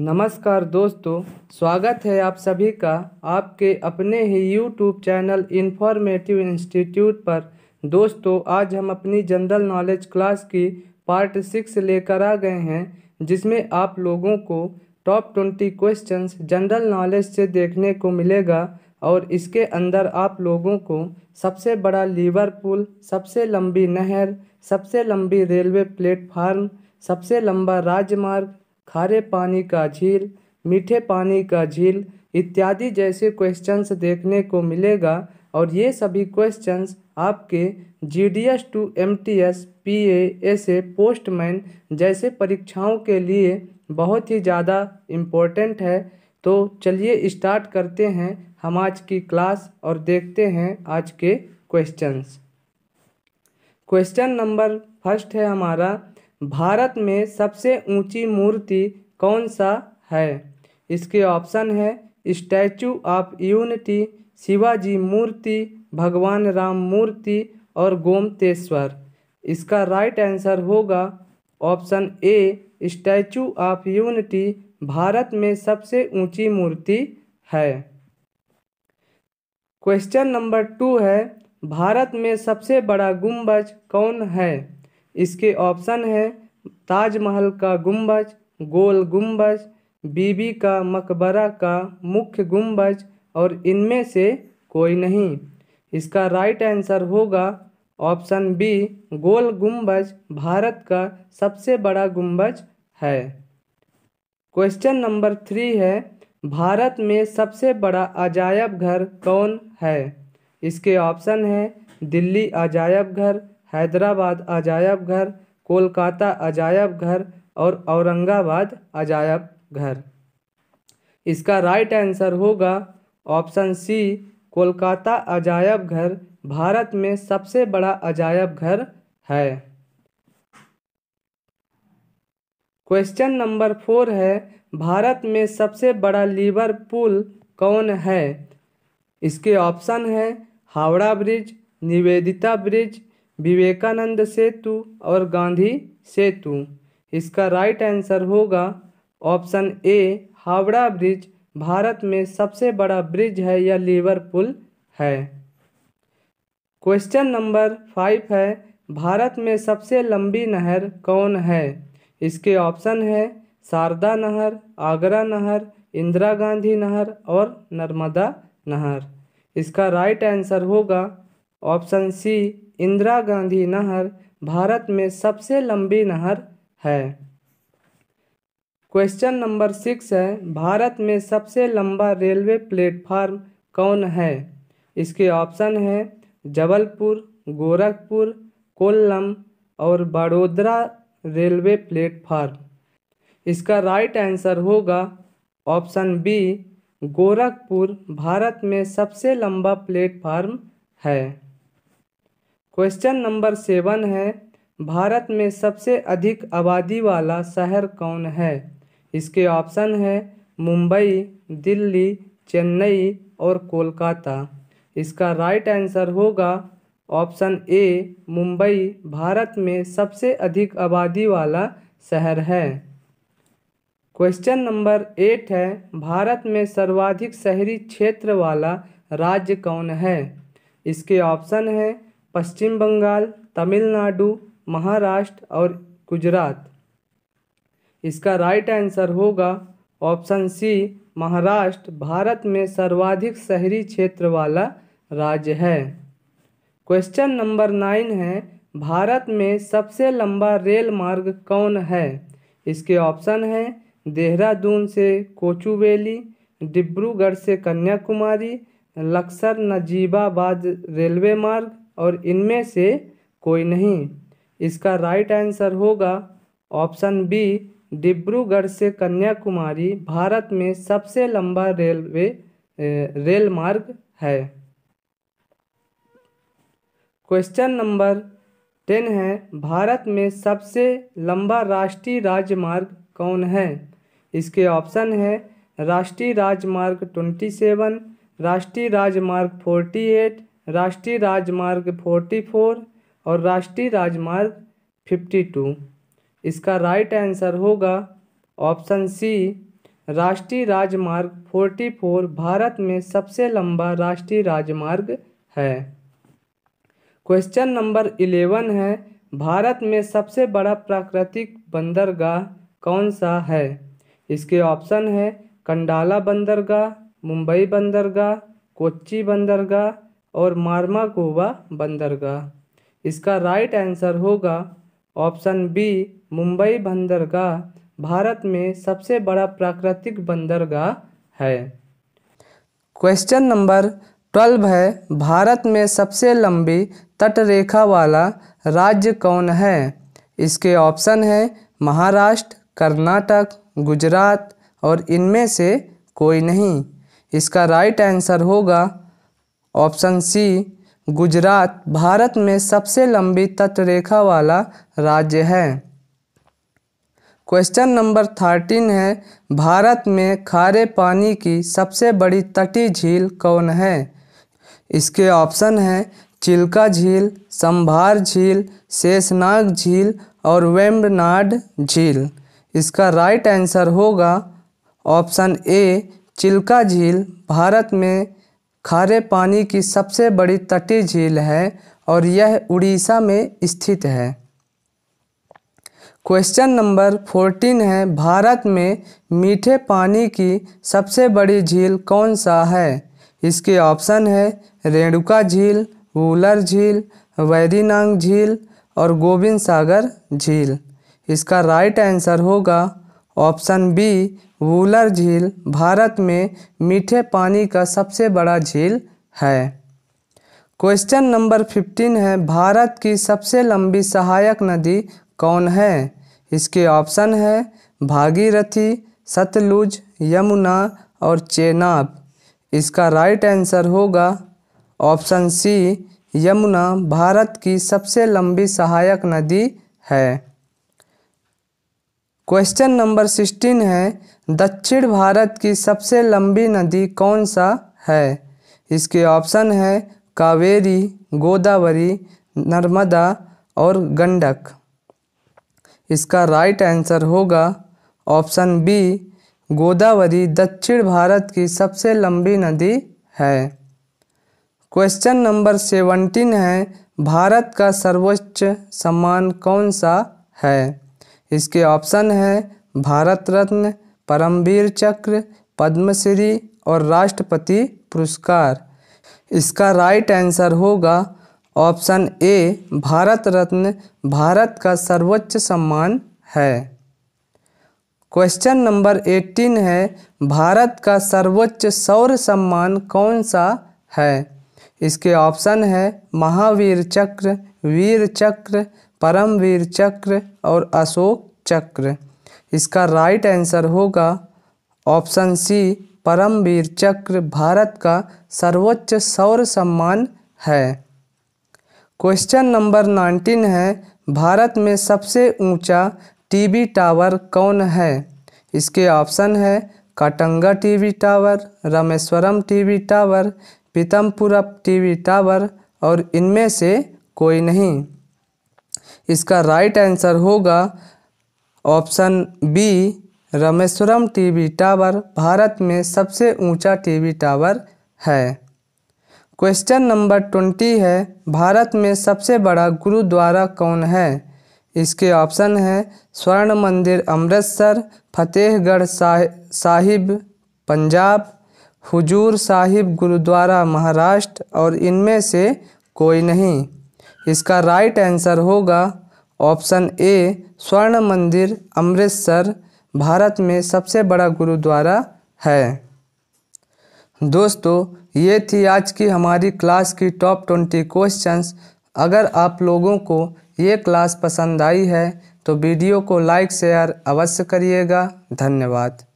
नमस्कार दोस्तों स्वागत है आप सभी का आपके अपने ही यूट्यूब चैनल इन्फॉर्मेटिव इंस्टीट्यूट पर दोस्तों आज हम अपनी जनरल नॉलेज क्लास की पार्ट सिक्स लेकर आ गए हैं जिसमें आप लोगों को top twenty questions general knowledge से देखने को मिलेगा और इसके अंदर आप लोगों को सबसे बड़ा लीवर पुल सबसे लंबी नहर सबसे लंबी रेलवे प्लेटफार्म सबसे लंबा राजमार्ग खारे पानी का झील मीठे पानी का झील इत्यादि जैसे क्वेश्चंस देखने को मिलेगा और ये सभी क्वेश्चंस आपके G D S to M T S P S A postman जैसे परीक्षाओं के लिए बहुत ही ज़्यादा इम्पोर्टेंट है तो चलिए स्टार्ट करते हैं हम आज की क्लास और देखते हैं आज के क्वेश्चंस क्वेश्चन नंबर फर्स्ट है हमारा भारत में सबसे ऊंची मूर्ति कौन सा है इसके ऑप्शन है स्टैचू ऑफ यूनिटी शिवाजी मूर्ति भगवान राम मूर्ति और गोमतेश्वर इसका राइट आंसर होगा option A Statue of Unity Bharat में सबसे ऊंची मूर्ति है क्वेश्चन नंबर टू है भारत में सबसे बड़ा गुंबज कौन है इसके ऑप्शन है ताजमहल का गुंबज गोल गुंबज बीबी का मकबरा का मुख्य गुंबज और इनमें से कोई नहीं इसका राइट आंसर होगा ऑप्शन बी गोल गुंबज भारत का सबसे बड़ा गुंबज है क्वेश्चन नंबर थ्री है भारत में सबसे बड़ा अजायब घर कौन है इसके ऑप्शन है दिल्ली अजायब घर हैदराबाद अजायब घर कोलकाता अजायब घर और औरंगाबाद अजायब घर इसका राइट आंसर होगा ऑप्शन सी कोलकाता अजायब घर भारत में सबसे बड़ा अजायब घर है क्वेश्चन नंबर फोर है भारत में सबसे बड़ा लीवर पुल कौन है इसके ऑप्शन है हावड़ा ब्रिज निवेदिता ब्रिज विवेकानंद सेतु और गांधी सेतु इसका राइट आंसर होगा option A Howrah bridge Bharat में सबसे बड़ा ब्रिज है या लीवर पुल है क्वेश्चन नंबर फाइव है भारत में सबसे लंबी नहर कौन है इसके ऑप्शन है शारदा नहर आगरा नहर इंदिरा गांधी नहर और नर्मदा नहर इसका राइट आंसर होगा ऑप्शन सी इंदिरा गांधी नहर भारत में सबसे लंबी नहर है क्वेश्चन नंबर सिक्स है भारत में सबसे लंबा रेलवे प्लेटफार्म कौन है इसके ऑप्शन है जबलपुर गोरखपुर कोल्लम और बड़ोदरा रेलवे प्लेटफार्म इसका राइट आंसर होगा ऑप्शन बी गोरखपुर भारत में सबसे लंबा प्लेटफार्म है क्वेश्चन नंबर सेवन है भारत में सबसे अधिक आबादी वाला शहर कौन है इसके ऑप्शन है मुंबई दिल्ली चेन्नई और कोलकाता इसका राइट आंसर होगा ऑप्शन ए मुंबई भारत में सबसे अधिक आबादी वाला शहर है क्वेश्चन नंबर एट है भारत में सर्वाधिक शहरी क्षेत्र वाला राज्य कौन है इसके ऑप्शन है पश्चिम बंगाल तमिलनाडु महाराष्ट्र और गुजरात इसका राइट आंसर होगा ऑप्शन सी महाराष्ट्र भारत में सर्वाधिक शहरी क्षेत्र वाला राज्य है क्वेश्चन नंबर नाइन है भारत में सबसे लंबा रेल मार्ग कौन है इसके ऑप्शन हैं देहरादून से कोचुवेली डिब्रूगढ़ से कन्याकुमारी लक्सर नजीबाबाद रेलवे मार्ग और इनमें से कोई नहीं इसका राइट आंसर होगा ऑप्शन बी डिब्रूगढ़ से कन्याकुमारी भारत में सबसे लंबा रेलवे रेल मार्ग है क्वेश्चन नंबर टेन है भारत में सबसे लंबा राष्ट्रीय राजमार्ग कौन है इसके ऑप्शन है राष्ट्रीय राजमार्ग ट्वेंटी सेवन राष्ट्रीय राजमार्ग फोर्टी एट राष्ट्रीय राजमार्ग फोर्टी फोर और राष्ट्रीय राजमार्ग फिफ्टी टू इसका राइट आंसर होगा ऑप्शन सी राष्ट्रीय राजमार्ग फोर्टी फोर भारत में सबसे लंबा राष्ट्रीय राजमार्ग है क्वेश्चन नंबर इलेवन है भारत में सबसे बड़ा प्राकृतिक बंदरगाह कौन सा है इसके ऑप्शन है कंडाला बंदरगाह मुंबई बंदरगाह कोच्चि बंदरगाह और मार्मा बंदरगाह इसका राइट आंसर होगा ऑप्शन बी मुंबई बंदरगाह भारत में सबसे बड़ा प्राकृतिक बंदरगाह है क्वेश्चन नंबर ट्वेल्व है भारत में सबसे लंबी तटरेखा वाला राज्य कौन है इसके ऑप्शन है महाराष्ट्र कर्नाटक गुजरात और इनमें से कोई नहीं इसका राइट आंसर होगा ऑप्शन सी गुजरात भारत में सबसे लंबी तटरेखा वाला राज्य है क्वेश्चन नंबर थर्टीन है भारत में खारे पानी की सबसे बड़ी तटीय झील कौन है इसके ऑप्शन है चिल्का झील संभार झील शेषनाग झील और वेम्बनाड झील इसका राइट आंसर होगा ऑप्शन ए चिल्का झील भारत में खारे पानी की सबसे बड़ी तटीय झील है और यह उड़ीसा में स्थित है क्वेश्चन नंबर फोर्टीन है भारत में मीठे पानी की सबसे बड़ी झील कौन सा है इसके ऑप्शन है रेणुका झील वूलर झील वैदीनांग झील और गोविंद सागर झील इसका राइट आंसर होगा ऑप्शन बी वूलर झील भारत में मीठे पानी का सबसे बड़ा झील है क्वेश्चन नंबर फिफ्टीन है भारत की सबसे लंबी सहायक नदी कौन है इसके ऑप्शन है भागीरथी सतलुज यमुना और चेनाब इसका राइट आंसर होगा ऑप्शन सी यमुना भारत की सबसे लंबी सहायक नदी है क्वेश्चन नंबर सिक्सटीन है दक्षिण भारत की सबसे लंबी नदी कौन सा है इसके ऑप्शन है कावेरी गोदावरी नर्मदा और गंडक इसका राइट आंसर होगा ऑप्शन बी गोदावरी दक्षिण भारत की सबसे लंबी नदी है क्वेश्चन नंबर सेवनटीन है भारत का सर्वोच्च सम्मान कौन सा है इसके ऑप्शन है भारत रत्न परमवीर चक्र पद्मश्री और राष्ट्रपति पुरस्कार इसका राइट आंसर होगा ऑप्शन ए भारत रत्न भारत का सर्वोच्च सम्मान है क्वेश्चन नंबर एट्टीन है भारत का सर्वोच्च सौर सम्मान कौन सा है इसके ऑप्शन है महावीर चक्र वीर चक्र परमवीर चक्र और अशोक चक्र इसका राइट आंसर होगा ऑप्शन सी परमवीर चक्र भारत का सर्वोच्च सौर सम्मान है क्वेश्चन नंबर नाइन्टीन है भारत में सबसे ऊंचा टीवी टावर कौन है इसके ऑप्शन है Katanga TV tower Rameswaram TV tower Pitampura TV tower और इनमें से कोई नहीं इसका राइट आंसर होगा option B Rameswaram TV tower Bharat में सबसे ऊंचा टीवी टावर है क्वेश्चन नंबर ट्वेंटी है भारत में सबसे बड़ा गुरुद्वारा कौन है इसके ऑप्शन है स्वर्ण मंदिर अमृतसर फतेहगढ़ साहिब पंजाब हुजूर साहिब गुरुद्वारा महाराष्ट्र और इनमें से कोई नहीं इसका राइट आंसर होगा ऑप्शन ए स्वर्ण मंदिर अमृतसर भारत में सबसे बड़ा गुरुद्वारा है दोस्तों ये थी आज की हमारी क्लास की टॉप ट्वेंटी क्वेश्चंस अगर आप लोगों को ये क्लास पसंद आई है तो वीडियो को लाइक शेयर अवश्य करिएगा धन्यवाद